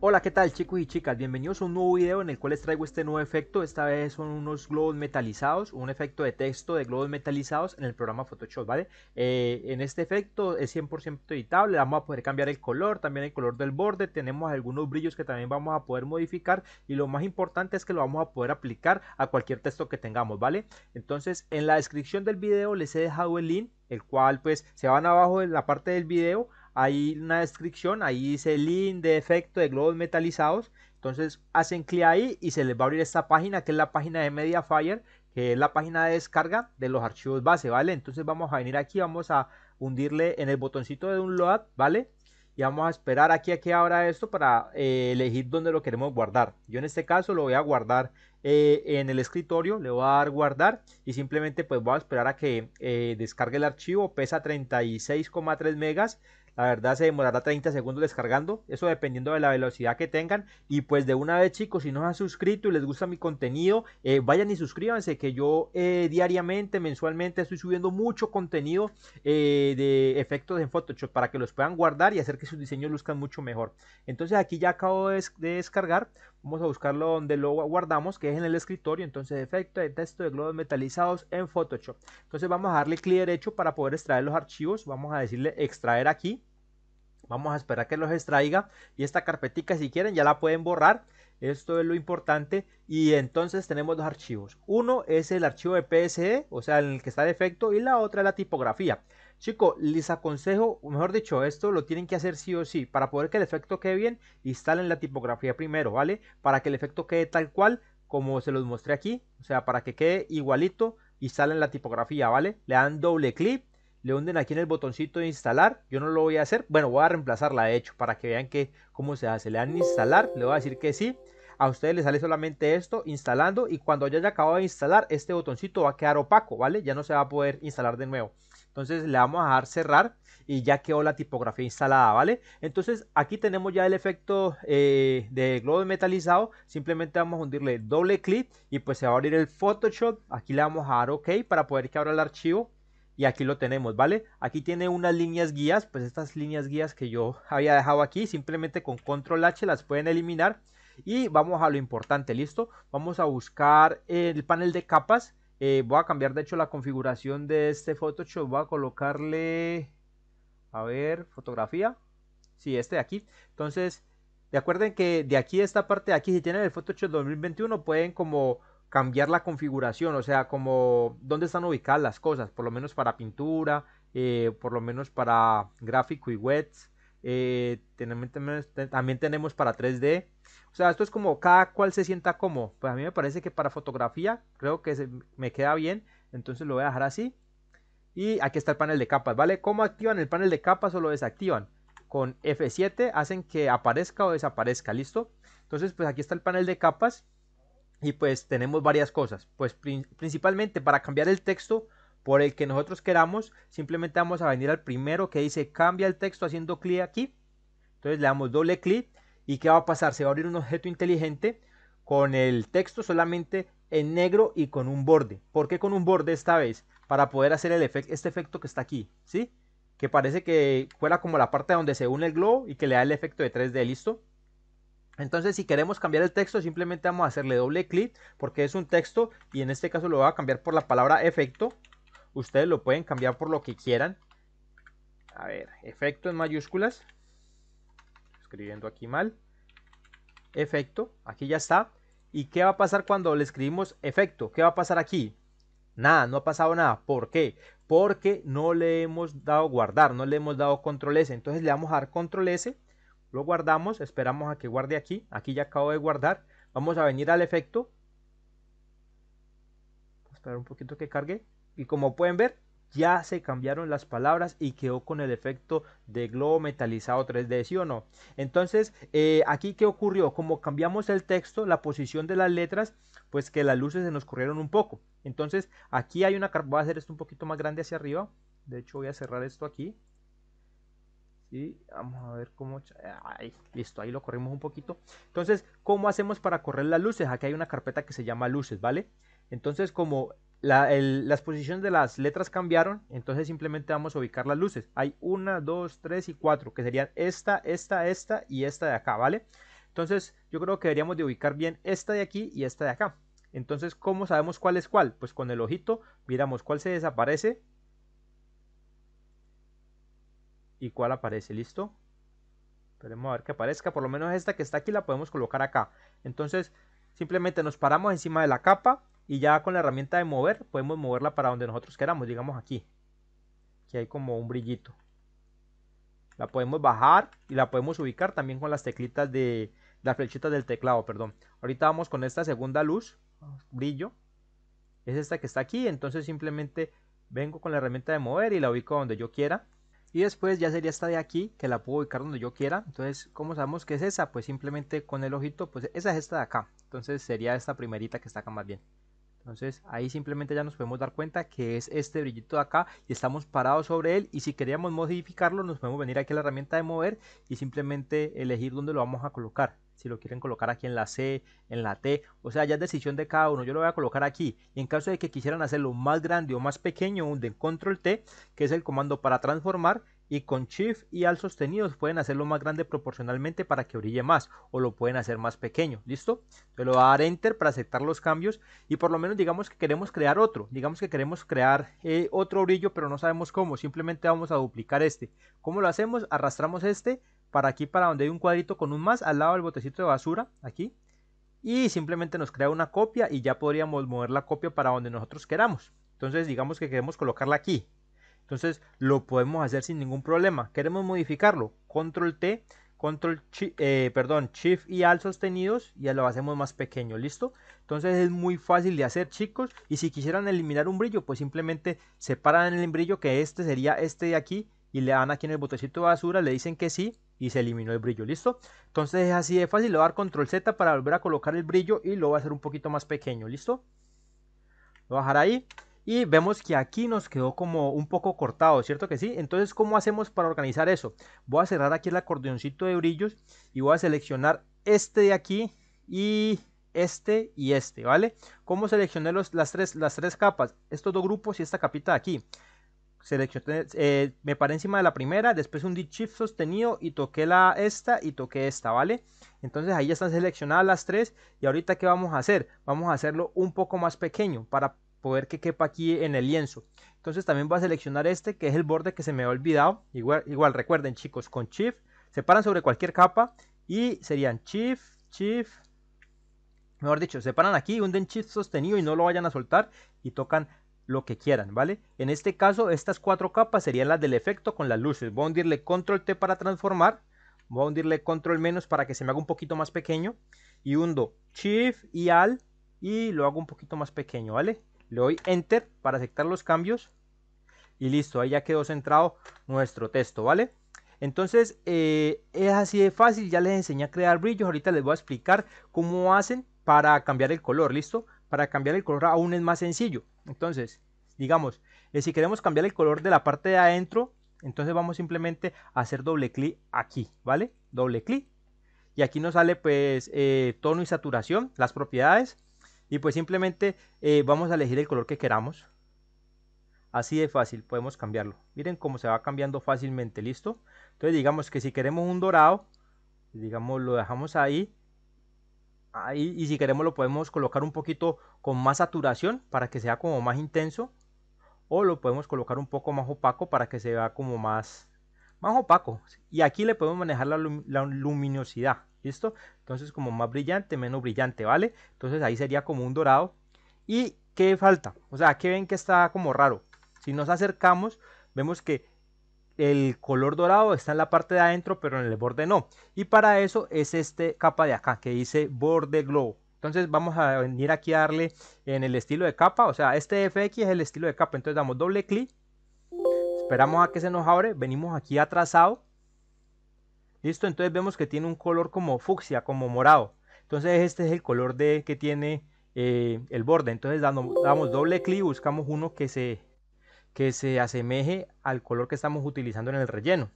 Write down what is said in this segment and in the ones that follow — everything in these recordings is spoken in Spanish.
Hola, ¿qué tal chicos y chicas? Bienvenidos a un nuevo video en el cual les traigo este nuevo efecto. Esta vez son unos globos metalizados, un efecto de texto de globos metalizados en el programa Photoshop, ¿vale? Eh, en este efecto es 100% editable, vamos a poder cambiar el color, también el color del borde, tenemos algunos brillos que también vamos a poder modificar y lo más importante es que lo vamos a poder aplicar a cualquier texto que tengamos, ¿vale? Entonces, en la descripción del video les he dejado el link el cual pues se van abajo en la parte del video hay una descripción, ahí dice link de efecto de globos metalizados. Entonces hacen clic ahí y se les va a abrir esta página que es la página de Mediafire, que es la página de descarga de los archivos base, ¿vale? Entonces vamos a venir aquí, vamos a hundirle en el botoncito de download, ¿vale? Y vamos a esperar aquí a que abra esto para eh, elegir dónde lo queremos guardar. Yo en este caso lo voy a guardar eh, en el escritorio, le voy a dar guardar y simplemente pues voy a esperar a que eh, descargue el archivo, pesa 36,3 megas la verdad se demorará 30 segundos descargando, eso dependiendo de la velocidad que tengan. Y pues de una vez chicos, si no han suscrito y les gusta mi contenido, eh, vayan y suscríbanse que yo eh, diariamente, mensualmente estoy subiendo mucho contenido eh, de efectos en Photoshop para que los puedan guardar y hacer que sus diseños luzcan mucho mejor. Entonces aquí ya acabo de, descargar, vamos a buscarlo donde lo guardamos, que es en el escritorio, entonces efecto de texto de globos metalizados en Photoshop. Entonces vamos a darle clic derecho para poder extraer los archivos, vamos a decirle extraer aquí Vamos a esperar que los extraiga y esta carpetica si quieren ya la pueden borrar. Esto es lo importante y entonces tenemos dos archivos. Uno es el archivo de PSE, o sea, en el que está efecto. y la otra es la tipografía. Chico, les aconsejo, mejor dicho, esto lo tienen que hacer sí o sí. Para poder que el efecto quede bien, instalen la tipografía primero, ¿vale? Para que el efecto quede tal cual como se los mostré aquí. O sea, para que quede igualito, instalen la tipografía, ¿vale? Le dan doble clic le hunden aquí en el botoncito de instalar. Yo no lo voy a hacer. Bueno, voy a reemplazarla de hecho para que vean que, cómo se hace. Le dan instalar, le voy a decir que sí. A ustedes les sale solamente esto instalando y cuando ya haya acabado de instalar este botoncito va a quedar opaco, ¿vale? Ya no se va a poder instalar de nuevo. Entonces le vamos a dar cerrar y ya quedó la tipografía instalada, ¿vale? Entonces aquí tenemos ya el efecto eh, de globo metalizado. Simplemente vamos a hundirle doble clic y pues se va a abrir el Photoshop. Aquí le vamos a dar OK para poder que abra el archivo y aquí lo tenemos, ¿vale? Aquí tiene unas líneas guías, pues estas líneas guías que yo había dejado aquí, simplemente con control H las pueden eliminar y vamos a lo importante, ¿listo? Vamos a buscar el panel de capas, eh, voy a cambiar de hecho la configuración de este Photoshop, voy a colocarle, a ver, fotografía, sí, este de aquí, entonces... De acuerden que de aquí a esta parte de aquí, si tienen el Photoshop 2021, pueden como cambiar la configuración, o sea, como dónde están ubicadas las cosas, por lo menos para pintura, eh, por lo menos para gráfico y webs. Eh, también tenemos para 3D. O sea, esto es como cada cual se sienta como. Pues a mí me parece que para fotografía creo que me queda bien. Entonces lo voy a dejar así. Y aquí está el panel de capas, ¿vale? ¿Cómo activan el panel de capas o lo desactivan? Con F7 hacen que aparezca o desaparezca, ¿listo? Entonces pues aquí está el panel de capas y pues tenemos varias cosas. Pues principalmente para cambiar el texto por el que nosotros queramos, simplemente vamos a venir al primero que dice cambia el texto haciendo clic aquí. Entonces le damos doble clic y ¿qué va a pasar? Se va a abrir un objeto inteligente con el texto solamente en negro y con un borde. ¿Por qué con un borde esta vez? Para poder hacer el efecto este efecto que está aquí, ¿sí? Que parece que fuera como la parte donde se une el globo y que le da el efecto de 3D, ¿listo? Entonces, si queremos cambiar el texto, simplemente vamos a hacerle doble clic porque es un texto y en este caso lo voy a cambiar por la palabra efecto. Ustedes lo pueden cambiar por lo que quieran. A ver, efecto en mayúsculas. Escribiendo aquí mal. Efecto, aquí ya está. ¿Y qué va a pasar cuando le escribimos efecto? ¿Qué va a pasar aquí? Nada, no ha pasado nada. ¿Por qué? Porque no le hemos dado guardar, no le hemos dado control S. Entonces le vamos a dar control S lo guardamos, esperamos a que guarde aquí. Aquí ya acabo de guardar. Vamos a venir al efecto. a esperar un poquito que cargue. Y como pueden ver, ya se cambiaron las palabras y quedó con el efecto de globo metalizado 3D, ¿sí o no? Entonces, eh, aquí qué ocurrió? Como cambiamos el texto, la posición de las letras, pues que las luces se nos corrieron un poco. Entonces, aquí hay una... voy a hacer esto un poquito más grande hacia arriba. De hecho, voy a cerrar esto aquí y Vamos a ver cómo... Ahí, listo, ahí lo corrimos un poquito. Entonces, ¿cómo hacemos para correr las luces? Aquí hay una carpeta que se llama luces, ¿vale? Entonces, como las posiciones de las letras cambiaron, entonces simplemente vamos a ubicar las luces. Hay una, dos, tres y cuatro, que serían esta, esta, esta y esta de acá, ¿vale? Entonces, yo creo que deberíamos de ubicar bien esta de aquí y esta de acá. Entonces, ¿cómo sabemos cuál es cuál? Pues con el ojito miramos cuál se desaparece y cuál aparece, ¿listo? Esperemos a ver que aparezca, por lo menos esta que está aquí la podemos colocar acá. Entonces, simplemente nos paramos encima de la capa y ya con la herramienta de mover, podemos moverla para donde nosotros queramos, digamos aquí. Que hay como un brillito. La podemos bajar y la podemos ubicar también con las teclitas de... Las flechitas del teclado, perdón. Ahorita vamos con esta segunda luz, brillo. Es esta que está aquí, entonces simplemente vengo con la herramienta de mover y la ubico donde yo quiera. Y después ya sería esta de aquí, que la puedo ubicar donde yo quiera. Entonces, ¿cómo sabemos que es esa? Pues simplemente con el ojito, pues esa es esta de acá. Entonces sería esta primerita que está acá más bien. Entonces ahí simplemente ya nos podemos dar cuenta que es este brillito de acá y estamos parados sobre él y si queríamos modificarlo nos podemos venir aquí a la herramienta de mover y simplemente elegir dónde lo vamos a colocar si lo quieren colocar aquí en la C, en la T, o sea, ya es decisión de cada uno, yo lo voy a colocar aquí. Y en caso de que quisieran hacerlo más grande o más pequeño, hunden control T, que es el comando para transformar, y con Shift y al sostenidos pueden hacerlo más grande proporcionalmente para que brille más o lo pueden hacer más pequeño, ¿listo? Se lo va a dar Enter para aceptar los cambios y por lo menos digamos que queremos crear otro, digamos que queremos crear eh, otro brillo pero no sabemos cómo, simplemente vamos a duplicar este. ¿Cómo lo hacemos? Arrastramos este para aquí, para donde hay un cuadrito con un más, al lado del botecito de basura, aquí. Y simplemente nos crea una copia y ya podríamos mover la copia para donde nosotros queramos. Entonces digamos que queremos colocarla aquí. Entonces lo podemos hacer sin ningún problema. Queremos modificarlo. Control T, Control, eh, perdón, Shift y Alt sostenidos y ya lo hacemos más pequeño. ¿Listo? Entonces es muy fácil de hacer chicos. Y si quisieran eliminar un brillo, pues simplemente separan el brillo que este sería este de aquí y le dan aquí en el botecito de basura, le dicen que sí y se eliminó el brillo, ¿listo? Entonces es así de fácil, le voy a dar control Z para volver a colocar el brillo y lo voy a hacer un poquito más pequeño, ¿listo? Lo voy a ahí y vemos que aquí nos quedó como un poco cortado, ¿cierto que sí? Entonces, ¿cómo hacemos para organizar eso? Voy a cerrar aquí el acordeoncito de brillos y voy a seleccionar este de aquí y este y este, ¿vale? ¿Cómo seleccioné los, las, tres, las tres capas? Estos dos grupos y esta capita de aquí. Seleccioné, eh, me paré encima de la primera, después un dichif shift sostenido y toqué la esta y toqué esta, ¿vale? Entonces ahí ya están seleccionadas las tres y ahorita ¿qué vamos a hacer? Vamos a hacerlo un poco más pequeño para poder que quepa aquí en el lienzo. Entonces también voy a seleccionar este que es el borde que se me ha olvidado. Igual, igual recuerden chicos, con shift se paran sobre cualquier capa y serían shift, shift, mejor dicho, se paran aquí, hunden shift sostenido y no lo vayan a soltar y tocan lo que quieran, ¿vale? En este caso, estas cuatro capas serían las del efecto con las luces. Voy a hundirle control T para transformar. Voy a hundirle control menos para que se me haga un poquito más pequeño. Y hundo Shift y Al y lo hago un poquito más pequeño, ¿vale? Le doy Enter para aceptar los cambios. Y listo, ahí ya quedó centrado nuestro texto, ¿vale? Entonces, eh, es así de fácil, ya les enseñé a crear brillos. Ahorita les voy a explicar cómo hacen para cambiar el color, ¿listo? para cambiar el color aún es más sencillo. Entonces, digamos, eh, si queremos cambiar el color de la parte de adentro, entonces vamos simplemente a hacer doble clic aquí, ¿vale? Doble clic. Y aquí nos sale pues eh, tono y saturación, las propiedades. Y pues simplemente eh, vamos a elegir el color que queramos. Así de fácil podemos cambiarlo. Miren cómo se va cambiando fácilmente, ¿listo? Entonces digamos que si queremos un dorado, digamos lo dejamos ahí y si queremos lo podemos colocar un poquito con más saturación para que sea como más intenso o lo podemos colocar un poco más opaco para que se vea como más más opaco y aquí le podemos manejar la, luminosidad listo entonces como más brillante menos brillante vale entonces ahí sería como un dorado y qué falta o sea que ven que está como raro si nos acercamos vemos que el color dorado está en la parte de adentro, pero en el borde no. Y para eso es este capa de acá que dice borde Glow. Entonces vamos a venir aquí a darle en el estilo de capa, o sea, este FX es el estilo de capa. Entonces damos doble clic, esperamos a que se nos abre, venimos aquí atrasado. Listo, entonces vemos que tiene un color como fucsia, como morado. Entonces este es el color de, que tiene eh, el borde. Entonces damos, damos doble clic, buscamos uno que se que se asemeje al color que estamos utilizando en el relleno.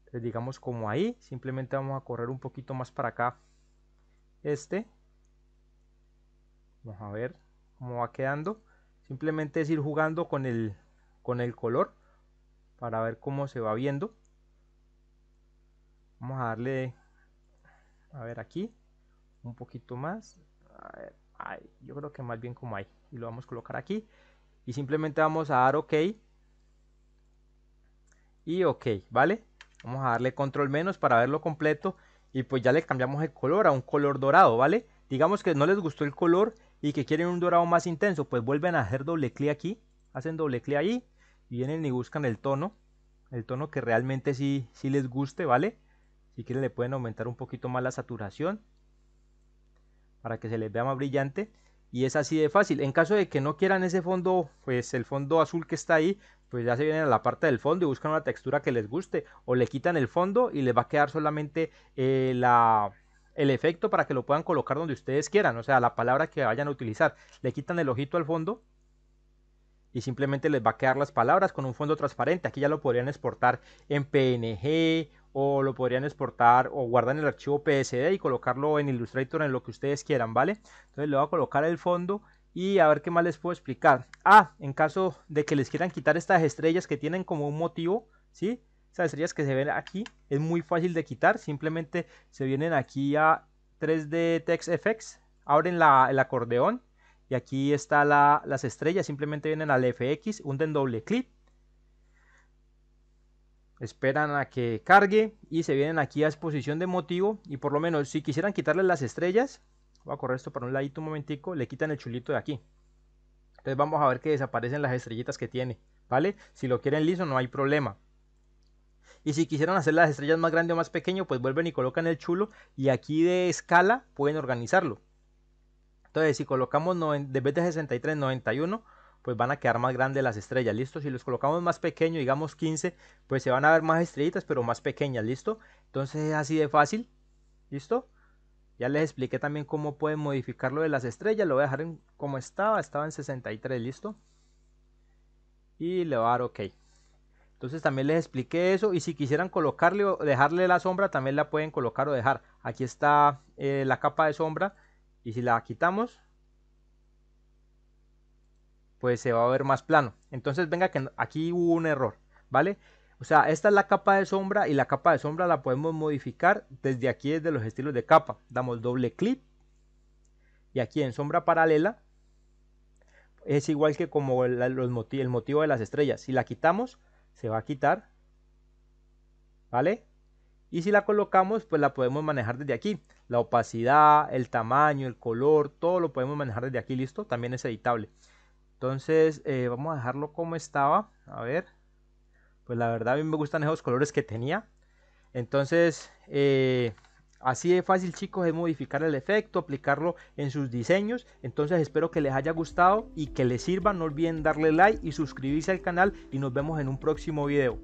Entonces, digamos como ahí, simplemente vamos a correr un poquito más para acá este. Vamos a ver cómo va quedando. Simplemente es ir jugando con el, con el color para ver cómo se va viendo. Vamos a darle, a ver aquí, un poquito más. yo creo que más bien como ahí. Y lo vamos a colocar aquí y simplemente vamos a dar ok y ok, ¿vale? Vamos a darle control menos para verlo completo y pues ya le cambiamos el color a un color dorado, ¿vale? Digamos que no les gustó el color y que quieren un dorado más intenso, pues vuelven a hacer doble clic aquí, hacen doble clic ahí y vienen y buscan el tono, el tono que realmente sí, sí les guste, ¿vale? Si quieren le pueden aumentar un poquito más la saturación para que se les vea más brillante. Y es así de fácil. En caso de que no quieran ese fondo, pues el fondo azul que está ahí, pues ya se vienen a la parte del fondo y buscan una textura que les guste. O le quitan el fondo y les va a quedar solamente eh, la, el efecto para que lo puedan colocar donde ustedes quieran. O sea, la palabra que vayan a utilizar. Le quitan el ojito al fondo y simplemente les va a quedar las palabras con un fondo transparente. Aquí ya lo podrían exportar en PNG o lo podrían exportar o en el archivo PSD y colocarlo en Illustrator en lo que ustedes quieran, ¿vale? Entonces le voy a colocar el fondo y a ver qué más les puedo explicar. Ah, en caso de que les quieran quitar estas estrellas que tienen como un motivo, ¿sí? Estas estrellas que se ven aquí, es muy fácil de quitar, simplemente se vienen aquí a 3D Text Effects, abren la, el acordeón y aquí está la, las estrellas, simplemente vienen al FX, hunden doble clic esperan a que cargue y se vienen aquí a exposición de motivo y por lo menos si quisieran quitarle las estrellas voy a correr esto para un ladito un momentico le quitan el chulito de aquí entonces vamos a ver que desaparecen las estrellitas que tiene vale si lo quieren liso no hay problema y si quisieran hacer las estrellas más grande o más pequeño pues vuelven y colocan el chulo y aquí de escala pueden organizarlo entonces si colocamos en vez de 63 91 pues van a quedar más grandes las estrellas, ¿listo? Si los colocamos más pequeños, digamos 15, pues se van a ver más estrellitas, pero más pequeñas, ¿listo? Entonces es así de fácil, ¿listo? Ya les expliqué también cómo pueden modificar lo de las estrellas, lo voy a dejar como estaba, estaba en 63, ¿listo? Y le voy a dar OK. Entonces también les expliqué eso y si quisieran colocarle o dejarle la sombra también la pueden colocar o dejar. Aquí está eh, la capa de sombra y si la quitamos pues se va a ver más plano. Entonces, venga que aquí hubo un error, ¿vale? O sea, esta es la capa de sombra y la capa de sombra la podemos modificar desde aquí, desde los estilos de capa. Damos doble clic y aquí en sombra paralela es igual que como el, el motivo de las estrellas. Si la quitamos, se va a quitar, ¿vale? Y si la colocamos, pues la podemos manejar desde aquí. La opacidad, el tamaño, el color, todo lo podemos manejar desde aquí, ¿listo? También es editable. Entonces eh, vamos a dejarlo como estaba. A ver. Pues la verdad a mí me gustan esos colores que tenía. Entonces eh, así de fácil chicos es modificar el efecto, aplicarlo en sus diseños. Entonces espero que les haya gustado y que les sirva. No olviden darle like y suscribirse al canal y nos vemos en un próximo video.